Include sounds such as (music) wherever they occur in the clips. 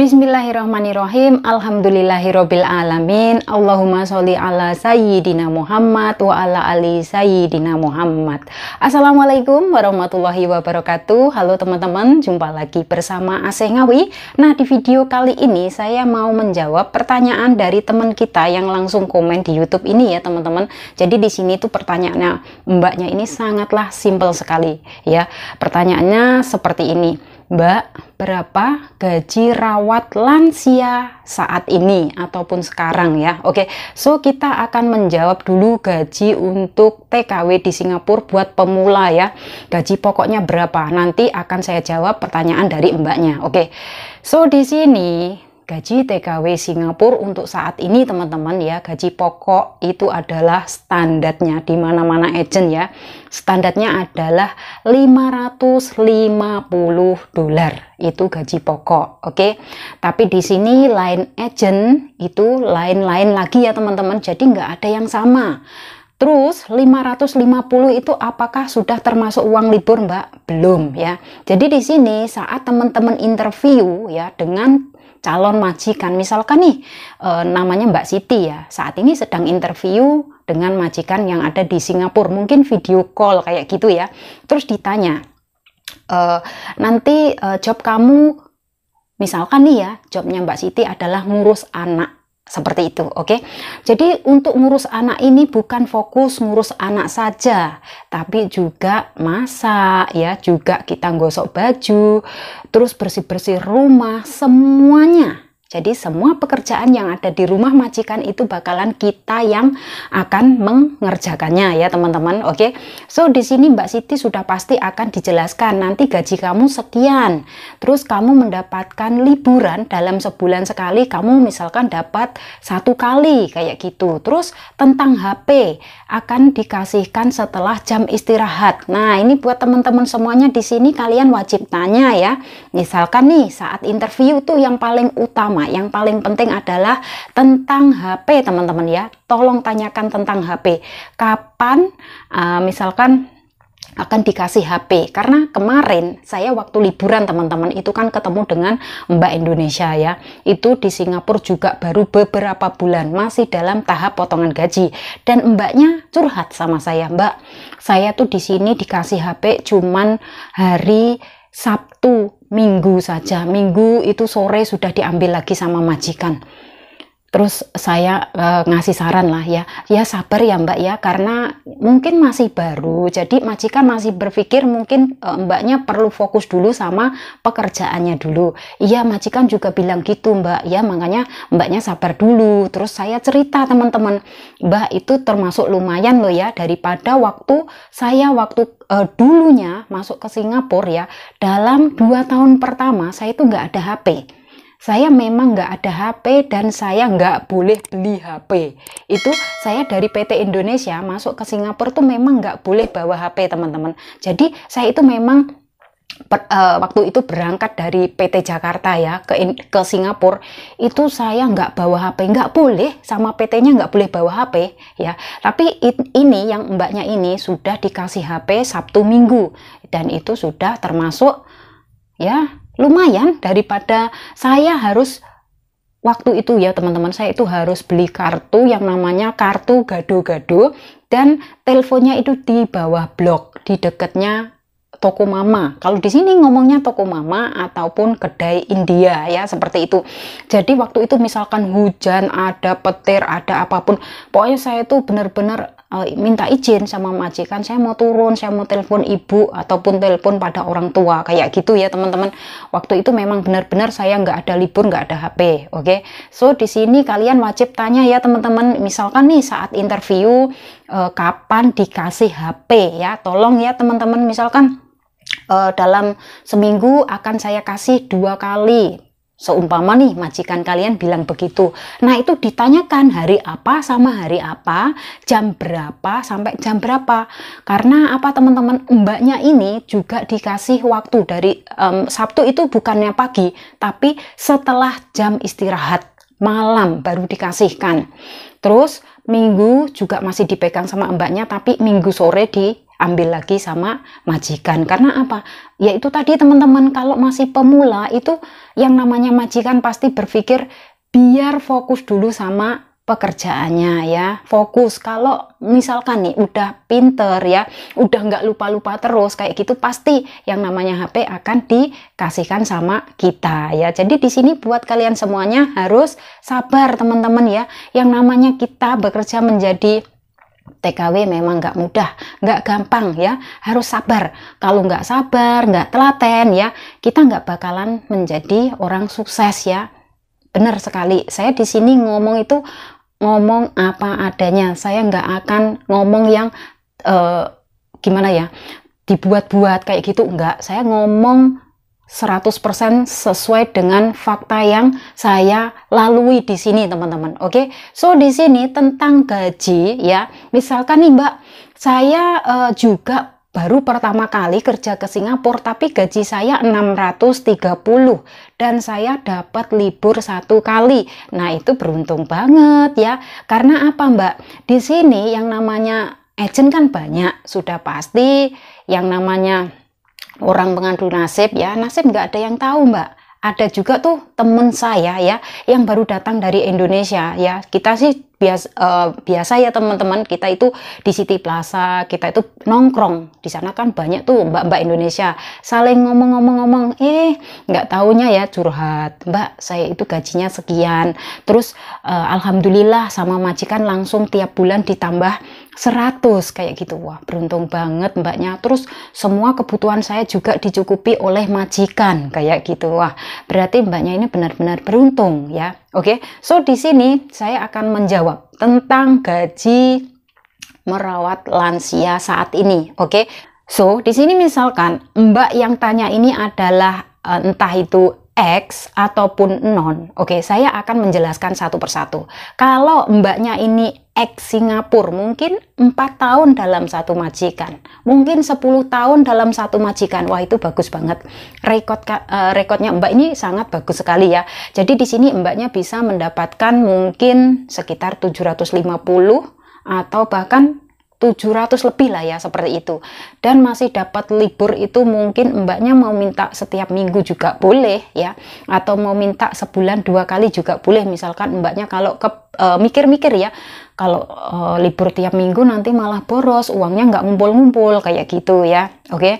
Bismillahirrahmanirrahim. Alhamdulillahirabbil alamin. Allahumma sholli ala sayyidina Muhammad wa ala ali sayyidina Muhammad. Assalamualaikum warahmatullahi wabarakatuh. Halo teman-teman, jumpa lagi bersama Aseh Ngawi. Nah, di video kali ini saya mau menjawab pertanyaan dari teman kita yang langsung komen di YouTube ini ya, teman-teman. Jadi di sini tuh pertanyaannya Mbaknya ini sangatlah simpel sekali ya. Pertanyaannya seperti ini. Mbak, berapa gaji rawat lansia saat ini ataupun sekarang ya? Oke, okay. so kita akan menjawab dulu gaji untuk TKW di Singapura buat pemula ya. Gaji pokoknya berapa? Nanti akan saya jawab pertanyaan dari mbaknya. Oke. Okay. So di sini gaji TKW Singapura untuk saat ini teman-teman ya gaji pokok itu adalah standarnya di mana-mana agent ya standarnya adalah 550 dolar itu gaji pokok oke okay? tapi di sini lain agent itu lain-lain lagi ya teman-teman jadi nggak ada yang sama Terus 550 itu apakah sudah termasuk uang libur Mbak? Belum ya. Jadi di sini saat teman-teman interview ya dengan calon majikan. Misalkan nih e, namanya Mbak Siti ya, saat ini sedang interview dengan majikan yang ada di Singapura, mungkin video call kayak gitu ya. Terus ditanya, e, nanti e, job kamu, misalkan nih ya, jobnya Mbak Siti adalah ngurus anak seperti itu oke okay? jadi untuk ngurus anak ini bukan fokus ngurus anak saja tapi juga masak ya juga kita gosok baju terus bersih-bersih rumah semuanya jadi semua pekerjaan yang ada di rumah majikan itu bakalan kita yang akan mengerjakannya ya teman-teman. Oke. Okay? So di sini Mbak Siti sudah pasti akan dijelaskan nanti gaji kamu sekian. Terus kamu mendapatkan liburan dalam sebulan sekali kamu misalkan dapat satu kali kayak gitu. Terus tentang HP akan dikasihkan setelah jam istirahat. Nah, ini buat teman-teman semuanya di sini kalian wajib tanya ya. Misalkan nih saat interview tuh yang paling utama pertama yang paling penting adalah tentang HP teman-teman ya tolong tanyakan tentang HP kapan uh, misalkan akan dikasih HP karena kemarin saya waktu liburan teman-teman itu kan ketemu dengan Mbak Indonesia ya itu di Singapura juga baru beberapa bulan masih dalam tahap potongan gaji dan Mbaknya curhat sama saya Mbak saya tuh di sini dikasih HP cuman hari Sabtu minggu saja. Minggu itu sore sudah diambil lagi sama majikan. Terus saya uh, ngasih saran lah ya, ya sabar ya mbak ya, karena mungkin masih baru, jadi majikan masih berpikir mungkin uh, mbaknya perlu fokus dulu sama pekerjaannya dulu. Iya majikan juga bilang gitu mbak, ya makanya mbaknya sabar dulu. Terus saya cerita teman-teman, mbak itu termasuk lumayan loh ya, daripada waktu saya waktu uh, dulunya masuk ke Singapura ya, dalam dua tahun pertama saya itu nggak ada HP saya memang nggak ada HP dan saya nggak boleh beli HP. Itu saya dari PT Indonesia masuk ke Singapura tuh memang nggak boleh bawa HP teman-teman. Jadi saya itu memang per, uh, waktu itu berangkat dari PT Jakarta ya ke in, ke Singapura itu saya nggak bawa HP nggak boleh sama PT-nya nggak boleh bawa HP ya tapi it, ini yang mbaknya ini sudah dikasih HP Sabtu Minggu dan itu sudah termasuk ya lumayan daripada saya harus waktu itu ya teman-teman saya itu harus beli kartu yang namanya kartu gado-gado dan teleponnya itu di bawah blok di dekatnya toko mama. Kalau di sini ngomongnya toko mama ataupun kedai India ya seperti itu. Jadi waktu itu misalkan hujan, ada petir, ada apapun, pokoknya saya itu benar-benar Eh, minta izin sama majikan saya mau turun saya mau telepon ibu ataupun telepon pada orang tua kayak gitu ya teman-teman waktu itu memang benar-benar saya nggak ada libur nggak ada HP oke okay? so di sini kalian wajib tanya ya teman-teman misalkan nih saat interview uh, kapan dikasih HP ya tolong ya teman-teman misalkan uh, dalam seminggu akan saya kasih dua kali Seumpama nih majikan kalian bilang begitu. Nah itu ditanyakan hari apa sama hari apa, jam berapa sampai jam berapa. Karena apa teman-teman mbaknya ini juga dikasih waktu dari um, Sabtu itu bukannya pagi, tapi setelah jam istirahat malam baru dikasihkan. Terus minggu juga masih dipegang sama mbaknya, tapi minggu sore di ambil lagi sama majikan. Karena apa? yaitu tadi teman-teman kalau masih pemula itu yang namanya majikan pasti berpikir biar fokus dulu sama pekerjaannya ya fokus kalau misalkan nih udah pinter ya udah nggak lupa-lupa terus kayak gitu pasti yang namanya HP akan dikasihkan sama kita ya jadi di sini buat kalian semuanya harus sabar teman-teman ya yang namanya kita bekerja menjadi TKW memang nggak mudah, nggak gampang ya, harus sabar. Kalau nggak sabar, nggak telaten ya, kita nggak bakalan menjadi orang sukses ya. Benar sekali, saya di sini ngomong itu ngomong apa adanya. Saya nggak akan ngomong yang uh, gimana ya, dibuat-buat kayak gitu. Nggak, saya ngomong 100% sesuai dengan fakta yang saya lalui di sini teman-teman. Oke. Okay? So di sini tentang gaji ya. Misalkan nih Mbak, saya uh, juga baru pertama kali kerja ke Singapura tapi gaji saya 630 dan saya dapat libur satu kali. Nah, itu beruntung banget ya. Karena apa, Mbak? Di sini yang namanya agent kan banyak, sudah pasti yang namanya orang mengadu nasib ya nasib nggak ada yang tahu mbak ada juga tuh temen saya ya yang baru datang dari Indonesia ya kita sih bias, uh, biasa ya teman-teman kita itu di City Plaza kita itu nongkrong di sana kan banyak tuh mbak-mbak Indonesia saling ngomong-ngomong-ngomong eh nggak tahunya ya curhat mbak saya itu gajinya sekian terus uh, alhamdulillah sama majikan langsung tiap bulan ditambah 100 kayak gitu wah beruntung banget mbaknya terus semua kebutuhan saya juga dicukupi oleh majikan kayak gitu wah berarti mbaknya ini benar-benar beruntung ya oke okay? so di sini saya akan menjawab tentang gaji merawat lansia saat ini oke okay? so di sini misalkan mbak yang tanya ini adalah eh, entah itu X ataupun non. Oke, saya akan menjelaskan satu persatu. Kalau mbaknya ini X Singapura, mungkin 4 tahun dalam satu majikan. Mungkin 10 tahun dalam satu majikan. Wah, itu bagus banget. Rekod uh, rekodnya mbak ini sangat bagus sekali ya. Jadi di sini mbaknya bisa mendapatkan mungkin sekitar 750 atau bahkan 700 lebih lah ya seperti itu dan masih dapat libur itu mungkin mbaknya mau minta setiap minggu juga boleh ya atau mau minta sebulan dua kali juga boleh misalkan mbaknya kalau ke e, mikir-mikir uh, ya kalau uh, libur tiap minggu nanti malah boros uangnya nggak ngumpul-ngumpul kayak gitu ya oke okay?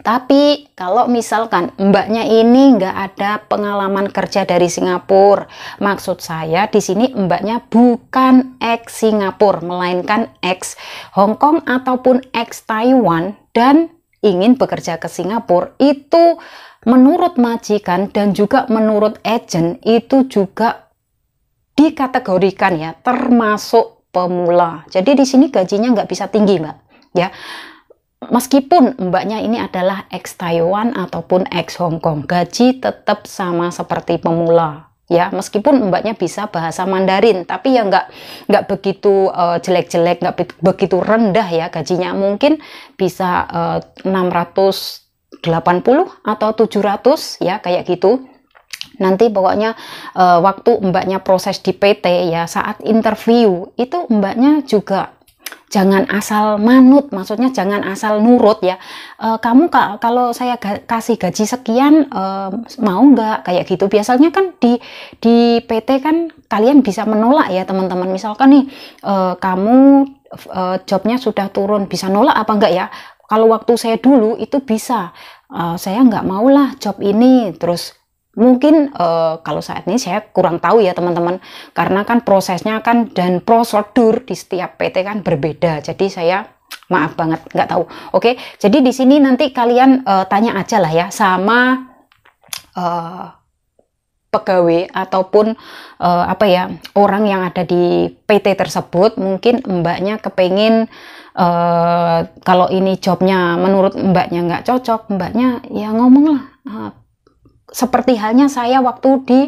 Tapi kalau misalkan mbaknya ini nggak ada pengalaman kerja dari Singapura, maksud saya di sini mbaknya bukan ex Singapura, melainkan ex Hong Kong ataupun ex Taiwan dan ingin bekerja ke Singapura itu menurut majikan dan juga menurut agent itu juga dikategorikan ya termasuk pemula. Jadi di sini gajinya nggak bisa tinggi mbak ya meskipun mbaknya ini adalah ex Taiwan ataupun ex Hong Kong, gaji tetap sama seperti pemula ya meskipun mbaknya bisa bahasa Mandarin tapi ya nggak nggak begitu jelek eh, jelek-jelek nggak be begitu rendah ya gajinya mungkin bisa eh, uh, 680 atau 700 ya kayak gitu nanti pokoknya uh, waktu mbaknya proses di PT ya saat interview itu mbaknya juga jangan asal manut, maksudnya jangan asal nurut ya. E, kamu ka, kalau saya ga, kasih gaji sekian e, mau nggak kayak gitu. Biasanya kan di di PT kan kalian bisa menolak ya teman-teman. Misalkan nih e, kamu e, jobnya sudah turun, bisa nolak apa enggak ya? Kalau waktu saya dulu itu bisa. E, saya nggak maulah job ini terus mungkin uh, kalau saat ini saya kurang tahu ya teman-teman karena kan prosesnya kan dan prosedur di setiap PT kan berbeda jadi saya maaf banget nggak tahu oke jadi di sini nanti kalian uh, tanya aja lah ya sama uh, pegawai ataupun uh, apa ya orang yang ada di PT tersebut mungkin mbaknya kepengen uh, kalau ini jobnya menurut mbaknya nggak cocok mbaknya ya ngomong lah uh, seperti halnya saya waktu di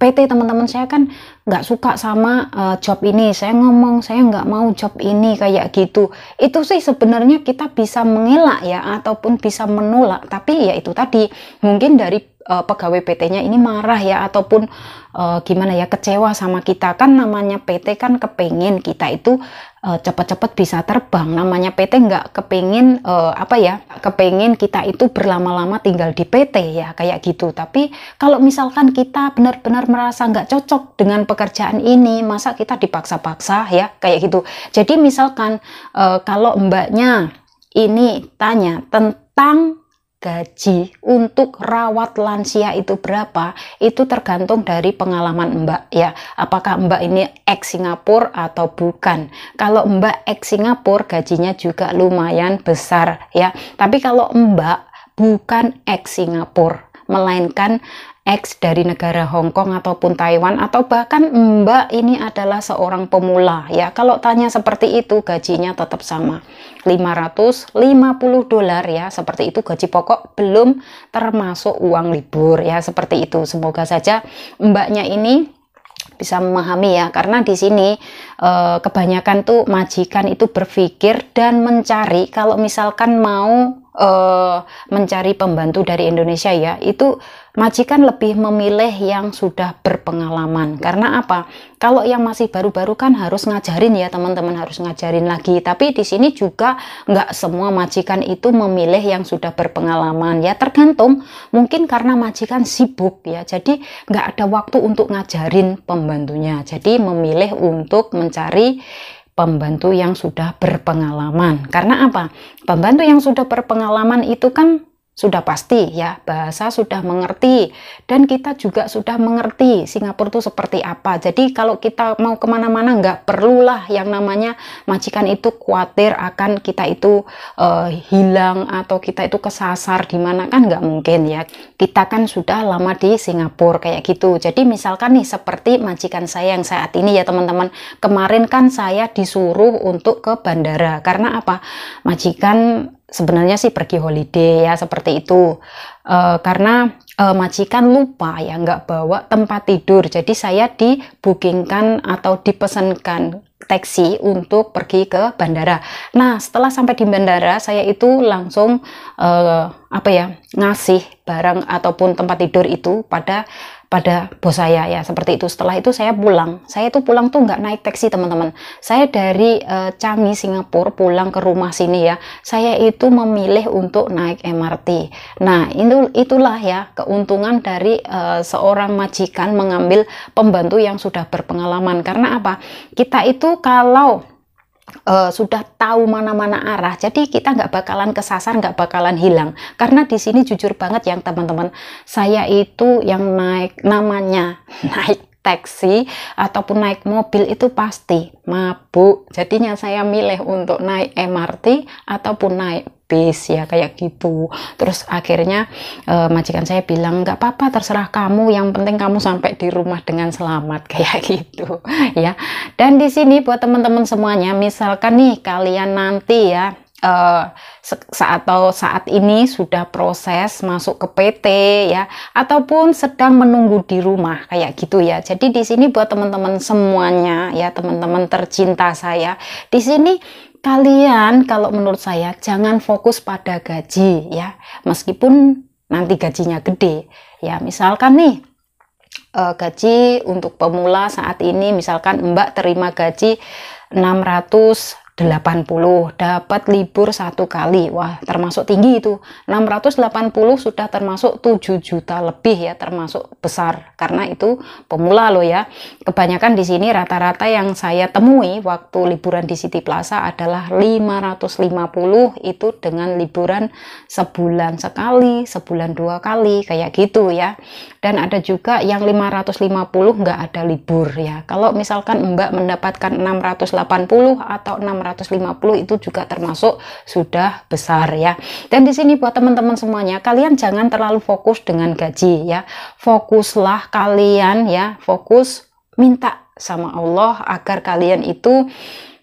PT teman-teman saya kan nggak suka sama uh, job ini saya ngomong saya nggak mau job ini kayak gitu itu sih sebenarnya kita bisa mengelak ya ataupun bisa menolak tapi ya itu tadi mungkin dari uh, pegawai PT-nya ini marah ya ataupun uh, gimana ya kecewa sama kita kan namanya PT kan kepengen kita itu Eh, cepat-cepat bisa terbang namanya PT nggak kepingin uh, apa ya kepingin kita itu berlama-lama tinggal di PT ya kayak gitu tapi kalau misalkan kita benar-benar merasa nggak cocok dengan pekerjaan ini masa kita dipaksa-paksa ya kayak gitu jadi misalkan uh, kalau mbaknya ini tanya tentang gaji untuk rawat lansia itu berapa itu tergantung dari pengalaman Mbak ya apakah Mbak ini ex Singapura atau bukan kalau Mbak ex Singapura gajinya juga lumayan besar ya tapi kalau Mbak bukan ex Singapura melainkan X dari negara Hong Kong ataupun Taiwan atau bahkan Mbak ini adalah seorang pemula ya. Kalau tanya seperti itu gajinya tetap sama 550 dolar ya. Seperti itu gaji pokok belum termasuk uang libur ya seperti itu. Semoga saja Mbaknya ini bisa memahami ya karena di sini e, kebanyakan tuh majikan itu berpikir dan mencari kalau misalkan mau uh, mencari pembantu dari Indonesia ya, itu majikan lebih memilih yang sudah berpengalaman. Karena apa? Kalau yang masih baru-baru kan harus ngajarin ya teman-teman harus ngajarin lagi. Tapi di sini juga nggak semua majikan itu memilih yang sudah berpengalaman ya. Tergantung mungkin karena majikan sibuk ya. Jadi nggak ada waktu untuk ngajarin pembantunya. Jadi memilih untuk mencari pembantu yang sudah berpengalaman. Karena apa? Pembantu yang sudah berpengalaman itu kan sudah pasti ya bahasa sudah mengerti dan kita juga sudah mengerti Singapura itu seperti apa jadi kalau kita mau kemana-mana nggak perlulah yang namanya majikan itu khawatir akan kita itu uh, hilang atau kita itu kesasar di mana kan nggak mungkin ya kita kan sudah lama di Singapura kayak gitu jadi misalkan nih seperti majikan saya yang saat ini ya teman-teman kemarin kan saya disuruh untuk ke bandara karena apa majikan sebenarnya sih pergi holiday ya seperti itu e, karena e, eh, majikan lupa ya nggak bawa tempat tidur jadi saya dibookingkan atau dipesankan taksi untuk pergi ke bandara. Nah setelah sampai di bandara saya itu langsung e, apa ya ngasih barang ataupun tempat tidur itu pada pada bos saya ya seperti itu setelah itu saya pulang saya itu pulang tuh nggak naik taksi teman-teman saya dari e, Changi Singapura pulang ke rumah sini ya saya itu memilih untuk naik MRT nah itu itulah ya keuntungan dari e, seorang majikan mengambil pembantu yang sudah berpengalaman karena apa kita itu kalau uh, sudah tahu mana-mana arah, jadi kita nggak bakalan kesasar, nggak bakalan hilang. Karena di sini jujur banget yang teman-teman, saya itu yang naik namanya (laughs) naik taksi ataupun naik mobil itu pasti mabuk. Jadinya saya milih untuk naik MRT ataupun naik tipis ya kayak gitu terus akhirnya e, majikan saya bilang nggak apa-apa terserah kamu yang penting kamu sampai di rumah dengan selamat (laughs) kayak gitu ya dan di sini buat teman-teman semuanya misalkan nih kalian nanti ya uh, saat atau saat ini sudah proses masuk ke PT ya ataupun sedang menunggu di rumah kayak gitu ya. Jadi di sini buat teman-teman semuanya ya teman-teman tercinta saya. Di sini kalian kalau menurut saya jangan fokus pada gaji ya. Meskipun nanti gajinya gede ya. Misalkan nih uh, gaji untuk pemula saat ini misalkan Mbak terima gaji 600 80 dapat libur satu kali wah termasuk tinggi itu 680 sudah termasuk 7 juta lebih ya termasuk besar karena itu pemula loh ya kebanyakan di sini rata-rata yang saya temui waktu liburan di City Plaza adalah 550 itu dengan liburan sebulan sekali sebulan dua kali kayak gitu ya dan ada juga yang 550 nggak ada libur ya kalau misalkan Mbak mendapatkan 680 atau 600 250 itu juga termasuk sudah besar ya. Dan di sini buat teman-teman semuanya, kalian jangan terlalu fokus dengan gaji ya. Fokuslah kalian ya, fokus minta sama Allah agar kalian itu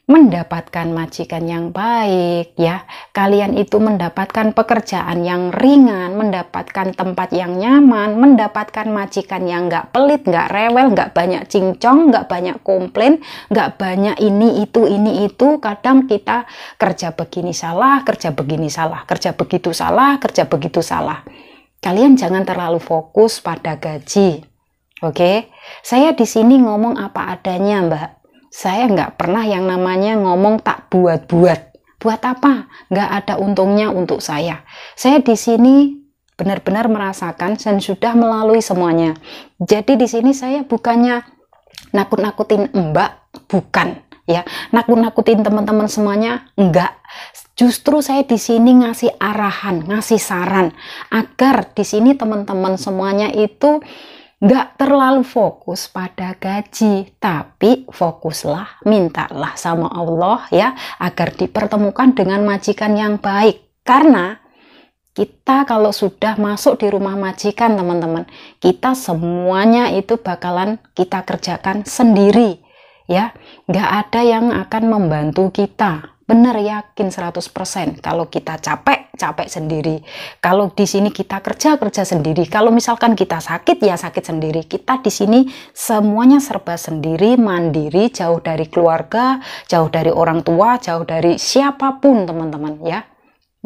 mendapatkan majikan yang baik ya. Kalian itu mendapatkan pekerjaan yang ringan, mendapatkan tempat yang nyaman, mendapatkan majikan yang nggak pelit, nggak rewel, nggak banyak cincong, nggak banyak komplain, nggak banyak ini itu ini itu. Kadang kita kerja begini salah, kerja begini salah, kerja begitu salah, kerja begitu salah. Kalian jangan terlalu fokus pada gaji. Oke, okay? saya di sini ngomong apa adanya, Mbak saya nggak pernah yang namanya ngomong tak buat-buat. Buat apa? Nggak ada untungnya untuk saya. Saya di sini benar-benar merasakan dan sudah melalui semuanya. Jadi di sini saya bukannya nakut-nakutin mbak, bukan ya. Nakut-nakutin teman-teman semuanya, enggak. Justru saya di sini ngasih arahan, ngasih saran agar di sini teman-teman semuanya itu nggak terlalu fokus pada gaji, tapi fokuslah, mintalah sama Allah ya, agar dipertemukan dengan majikan yang baik. Karena kita kalau sudah masuk di rumah majikan teman-teman, kita semuanya itu bakalan kita kerjakan sendiri ya, nggak ada yang akan membantu kita benar yakin 100% kalau kita capek capek sendiri kalau di sini kita kerja kerja sendiri kalau misalkan kita sakit ya sakit sendiri kita di sini semuanya serba sendiri mandiri jauh dari keluarga jauh dari orang tua jauh dari siapapun teman-teman ya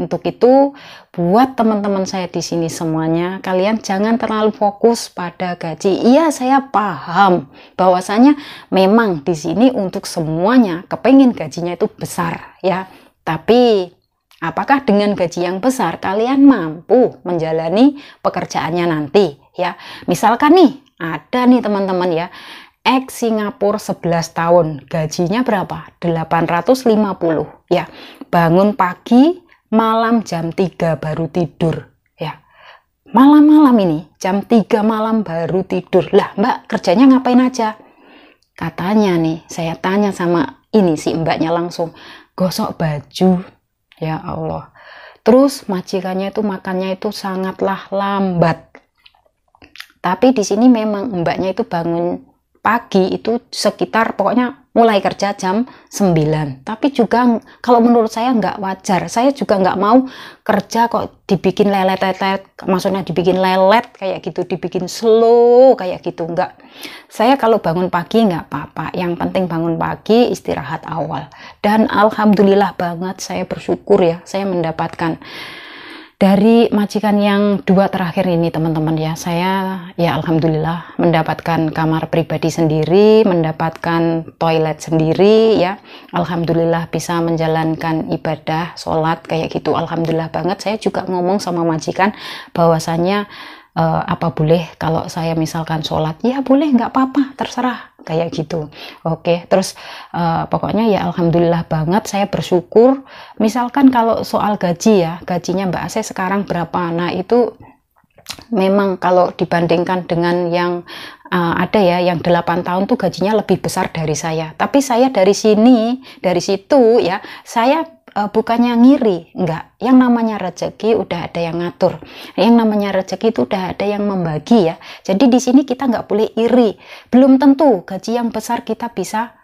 untuk itu, buat teman-teman saya di sini semuanya, kalian jangan terlalu fokus pada gaji. Iya, saya paham bahwasanya memang di sini untuk semuanya kepengen gajinya itu besar ya. Tapi apakah dengan gaji yang besar kalian mampu menjalani pekerjaannya nanti ya? Misalkan nih, ada nih teman-teman ya, ex Singapura 11 tahun, gajinya berapa? 850 ya. Bangun pagi, malam jam 3 baru tidur ya malam-malam ini jam 3 malam baru tidur lah mbak kerjanya ngapain aja katanya nih saya tanya sama ini si mbaknya langsung gosok baju ya Allah terus majikannya itu makannya itu sangatlah lambat tapi di sini memang mbaknya itu bangun pagi itu sekitar pokoknya mulai kerja jam 9. Tapi juga kalau menurut saya nggak wajar. Saya juga nggak mau kerja kok dibikin lelet-lelet, maksudnya dibikin lelet kayak gitu, dibikin slow kayak gitu. Nggak. Saya kalau bangun pagi nggak apa-apa. Yang penting bangun pagi, istirahat awal. Dan alhamdulillah banget saya bersyukur ya, saya mendapatkan dari majikan yang dua terakhir ini teman-teman ya saya ya alhamdulillah mendapatkan kamar pribadi sendiri mendapatkan toilet sendiri ya alhamdulillah bisa menjalankan ibadah sholat kayak gitu alhamdulillah banget saya juga ngomong sama majikan bahwasanya uh, apa boleh kalau saya misalkan sholat ya boleh nggak apa-apa terserah kayak gitu oke okay. terus uh, pokoknya ya alhamdulillah banget saya bersyukur misalkan kalau soal gaji ya gajinya mbak saya sekarang berapa nah itu memang kalau dibandingkan dengan yang uh, ada ya yang 8 tahun tuh gajinya lebih besar dari saya tapi saya dari sini dari situ ya saya uh, bukannya ngiri, enggak. Yang namanya rezeki udah ada yang ngatur. Yang namanya rezeki itu udah ada yang membagi ya. Jadi di sini kita enggak boleh iri. Belum tentu gaji yang besar kita bisa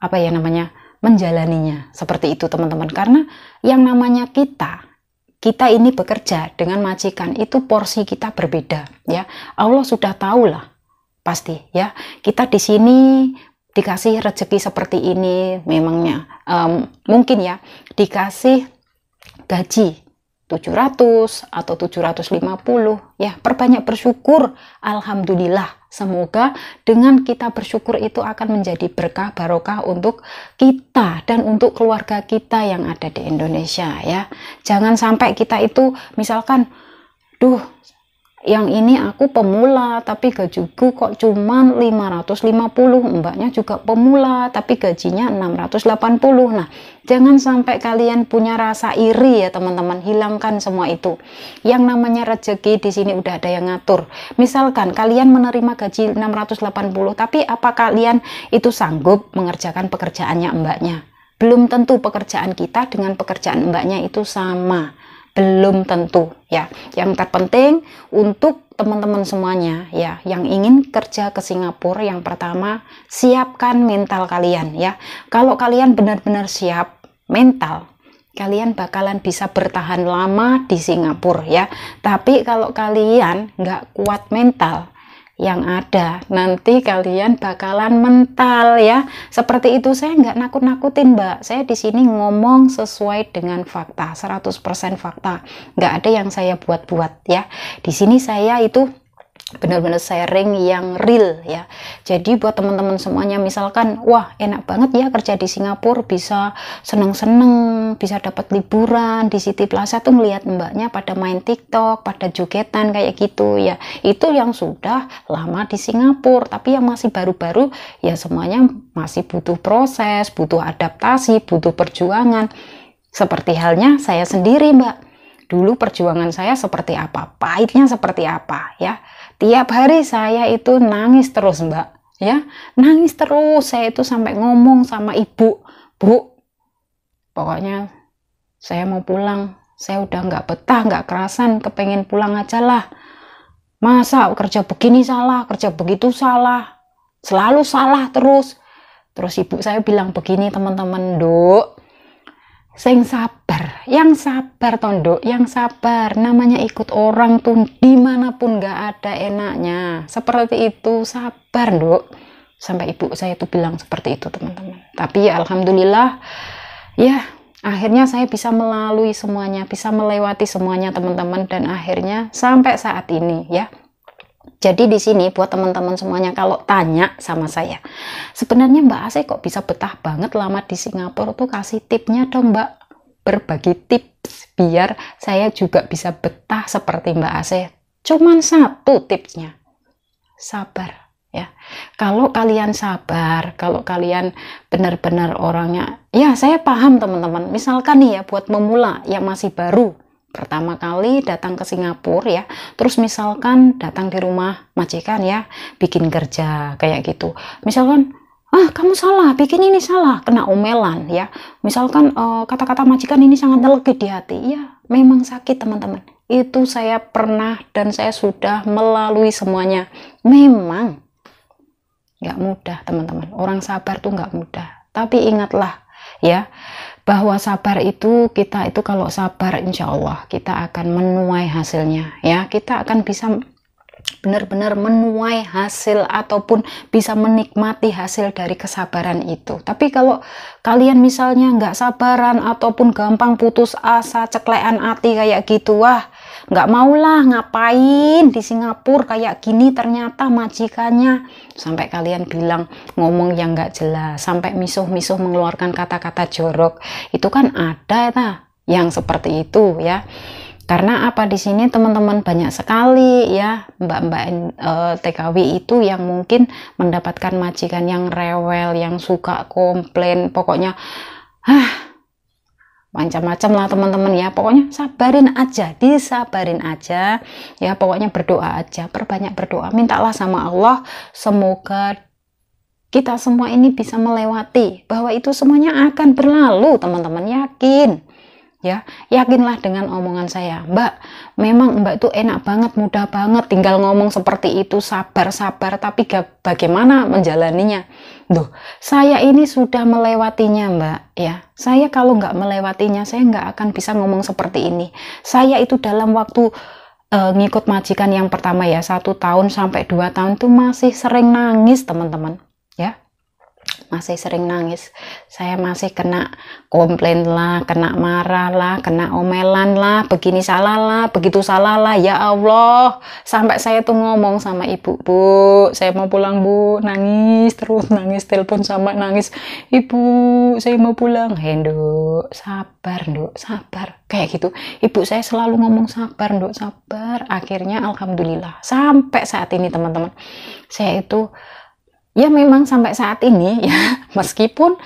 apa ya namanya menjalaninya seperti itu teman-teman karena yang namanya kita kita ini bekerja dengan majikan itu porsi kita berbeda ya Allah sudah tahulah pasti ya kita di sini dikasih rezeki seperti ini memangnya um, mungkin ya dikasih gaji 700 atau 750 ya perbanyak bersyukur alhamdulillah semoga dengan kita bersyukur itu akan menjadi berkah barokah untuk kita dan untuk keluarga kita yang ada di Indonesia ya jangan sampai kita itu misalkan duh yang ini aku pemula tapi gajiku kok cuman 550 mbaknya juga pemula tapi gajinya 680 nah jangan sampai kalian punya rasa iri ya teman-teman hilangkan semua itu yang namanya rezeki di sini udah ada yang ngatur misalkan kalian menerima gaji 680 tapi apa kalian itu sanggup mengerjakan pekerjaannya mbaknya belum tentu pekerjaan kita dengan pekerjaan mbaknya itu sama belum tentu ya. Yang terpenting untuk teman-teman semuanya ya yang ingin kerja ke Singapura yang pertama siapkan mental kalian ya. Kalau kalian benar-benar siap mental kalian bakalan bisa bertahan lama di Singapura ya. Tapi kalau kalian nggak kuat mental, yang ada. Nanti kalian bakalan mental ya. Seperti itu saya nggak nakut-nakutin mbak. Saya di sini ngomong sesuai dengan fakta, 100% fakta. Nggak ada yang saya buat-buat ya. Di sini saya itu benar-benar sharing yang real ya. Jadi buat teman-teman semuanya misalkan wah enak banget ya kerja di Singapura bisa seneng-seneng, bisa dapat liburan di City Plaza tuh melihat mbaknya pada main TikTok, pada jogetan kayak gitu ya. Itu yang sudah lama di Singapura, tapi yang masih baru-baru ya semuanya masih butuh proses, butuh adaptasi, butuh perjuangan. Seperti halnya saya sendiri, Mbak. Dulu perjuangan saya seperti apa, pahitnya seperti apa ya Tiap hari saya itu nangis terus, Mbak. Ya, nangis terus. Saya itu sampai ngomong sama ibu, Bu, pokoknya saya mau pulang. Saya udah nggak betah, nggak kerasan, kepengen pulang aja lah. Masa kerja begini salah, kerja begitu salah, selalu salah terus. Terus ibu saya bilang begini teman-teman, dok, sing sabar, yang sabar tondo, yang sabar namanya ikut orang tuh dimanapun gak ada enaknya seperti itu sabar dok sampai ibu saya itu bilang seperti itu teman-teman tapi ya alhamdulillah ya akhirnya saya bisa melalui semuanya bisa melewati semuanya teman-teman dan akhirnya sampai saat ini ya jadi di sini buat teman-teman semuanya kalau tanya sama saya, sebenarnya Mbak Ase kok bisa betah banget lama di Singapura tuh kasih tipnya dong Mbak. Berbagi tips biar saya juga bisa betah seperti Mbak Ase. Cuman satu tipsnya. Sabar ya. Kalau kalian sabar, kalau kalian benar-benar orangnya, ya saya paham teman-teman. Misalkan nih ya buat pemula yang masih baru pertama kali datang ke Singapura ya, terus misalkan datang di rumah majikan ya, bikin kerja kayak gitu. Misalkan ah kamu salah, bikin ini salah, kena omelan ya. Misalkan kata eh, kata-kata majikan ini sangat legit di hati. Ya, memang sakit teman-teman. Itu saya pernah dan saya sudah melalui semuanya. Memang nggak mudah teman-teman. Orang sabar tuh nggak mudah. Tapi ingatlah ya bahwa sabar itu kita itu kalau sabar insya Allah kita akan menuai hasilnya ya kita akan bisa benar-benar menuai hasil ataupun bisa menikmati hasil dari kesabaran itu. Tapi kalau kalian misalnya nggak sabaran ataupun gampang putus asa, ceklean hati kayak gitu, wah nggak lah ngapain di Singapura kayak gini ternyata majikannya sampai kalian bilang ngomong yang nggak jelas sampai misuh-misuh mengeluarkan kata-kata jorok itu kan ada ya yang seperti itu ya karena apa di sini teman-teman banyak sekali ya mbak-mbak e, eh, TKW itu yang mungkin mendapatkan majikan yang rewel yang suka komplain pokoknya ah macam-macam lah teman-teman ya pokoknya sabarin aja disabarin aja ya pokoknya berdoa aja perbanyak berdoa mintalah sama Allah semoga kita semua ini bisa melewati bahwa itu semuanya akan berlalu teman-teman yakin ya yakinlah dengan omongan saya mbak memang mbak itu enak banget mudah banget tinggal ngomong seperti itu sabar-sabar tapi gak, bagaimana menjalaninya Duh, saya ini sudah melewatinya mbak ya saya kalau nggak melewatinya saya nggak akan bisa ngomong seperti ini saya itu dalam waktu uh, ngikut majikan yang pertama ya satu tahun sampai dua tahun itu masih sering nangis teman-teman ya masih sering nangis saya masih kena komplain lah kena marah lah kena omelan lah begini salah lah begitu salah lah ya Allah sampai saya tuh ngomong sama ibu bu saya mau pulang bu nangis terus nangis telepon sama nangis ibu saya mau pulang hendo sabar nduk sabar kayak gitu ibu saya selalu ngomong sabar nduk sabar akhirnya alhamdulillah sampai saat ini teman-teman saya itu ya memang sampai saat ini (laughs) ya meskipun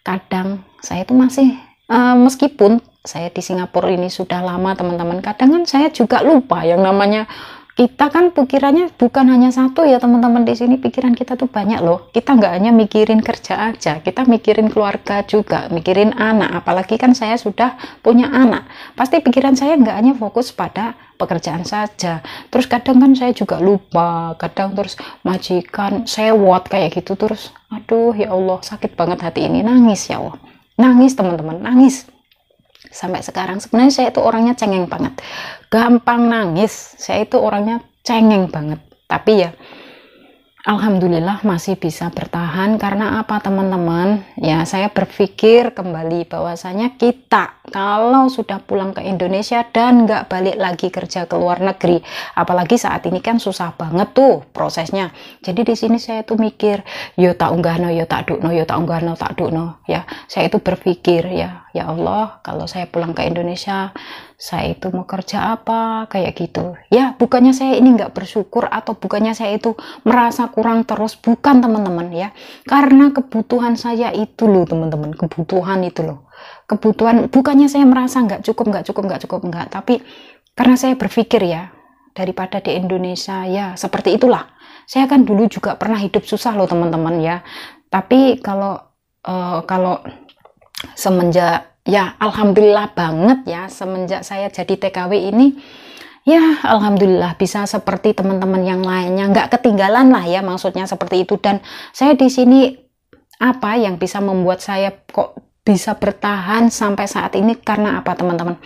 kadang saya itu masih uh, meskipun saya di Singapura ini sudah lama teman-teman kadang kan saya juga lupa yang namanya kita kan pikirannya bukan hanya satu ya teman-teman di sini pikiran kita tuh banyak loh kita nggak hanya mikirin kerja aja kita mikirin keluarga juga mikirin anak apalagi kan saya sudah punya anak pasti pikiran saya nggak hanya fokus pada pekerjaan saja terus kadang kan saya juga lupa kadang terus majikan sewot kayak gitu terus aduh ya Allah sakit banget hati ini nangis ya Allah nangis teman-teman nangis sampai sekarang sebenarnya saya itu orangnya cengeng banget gampang nangis saya itu orangnya cengeng banget tapi ya Alhamdulillah masih bisa bertahan karena apa teman-teman? Ya, saya berpikir kembali bahwasanya kita kalau sudah pulang ke Indonesia dan nggak balik lagi kerja ke luar negeri, apalagi saat ini kan susah banget tuh prosesnya. Jadi di sini saya tuh mikir, yo tak unggahno, yo tak dukno, yo tak unggahno, tak dukno. Ya, saya itu berpikir ya, ya Allah, kalau saya pulang ke Indonesia saya itu mau kerja apa kayak gitu ya bukannya saya ini nggak bersyukur atau bukannya saya itu merasa kurang terus bukan teman-teman ya karena kebutuhan saya itu loh teman-teman kebutuhan itu loh kebutuhan bukannya saya merasa nggak cukup nggak cukup nggak cukup nggak tapi karena saya berpikir ya daripada di Indonesia ya seperti itulah saya kan dulu juga pernah hidup susah loh teman-teman ya tapi kalau uh, kalau semenjak ya alhamdulillah banget ya semenjak saya jadi TKW ini ya alhamdulillah bisa seperti teman-teman yang lainnya nggak ketinggalan lah ya maksudnya seperti itu dan saya di sini apa yang bisa membuat saya kok bisa bertahan sampai saat ini karena apa teman-teman?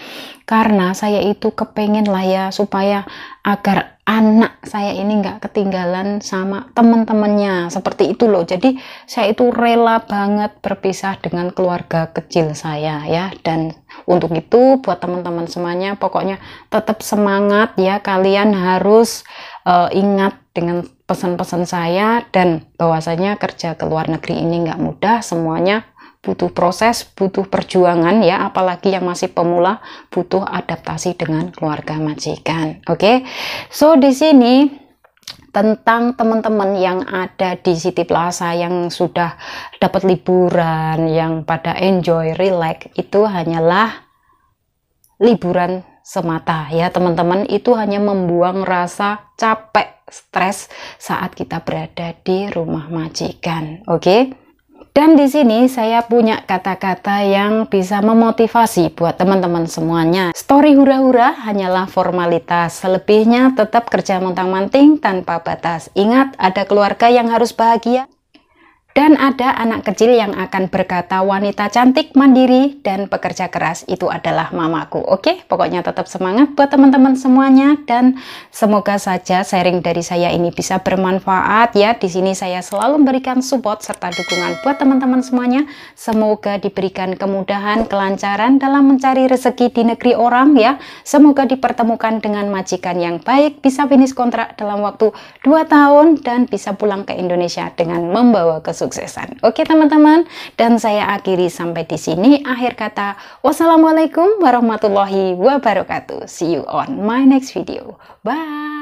Karena saya itu kepengen lah ya supaya agar anak saya ini nggak ketinggalan sama teman-temannya seperti itu loh. Jadi saya itu rela banget berpisah dengan keluarga kecil saya ya. Dan untuk itu buat teman-teman semuanya pokoknya tetap semangat ya kalian harus uh, ingat dengan pesan-pesan saya dan bahwasanya kerja ke luar negeri ini nggak mudah semuanya butuh proses, butuh perjuangan ya, apalagi yang masih pemula butuh adaptasi dengan keluarga majikan. Oke. Okay? So di sini tentang teman-teman yang ada di City Plaza yang sudah dapat liburan, yang pada enjoy, relax, itu hanyalah liburan semata ya teman-teman itu hanya membuang rasa capek stres saat kita berada di rumah majikan oke okay? Dan di sini saya punya kata-kata yang bisa memotivasi buat teman-teman semuanya. Story hura-hura hanyalah formalitas, selebihnya tetap kerja mentang-manting tanpa batas. Ingat, ada keluarga yang harus bahagia, dan ada anak kecil yang akan berkata wanita cantik, mandiri, dan pekerja keras itu adalah mamaku. Oke, pokoknya tetap semangat buat teman-teman semuanya dan semoga saja sharing dari saya ini bisa bermanfaat ya. Di sini saya selalu memberikan support serta dukungan buat teman-teman semuanya. Semoga diberikan kemudahan, kelancaran dalam mencari rezeki di negeri orang ya. Semoga dipertemukan dengan majikan yang baik, bisa finish kontrak dalam waktu 2 tahun dan bisa pulang ke Indonesia dengan membawa kesuksesan kesuksesan. Oke teman-teman, dan saya akhiri sampai di sini. Akhir kata, wassalamualaikum warahmatullahi wabarakatuh. See you on my next video. Bye!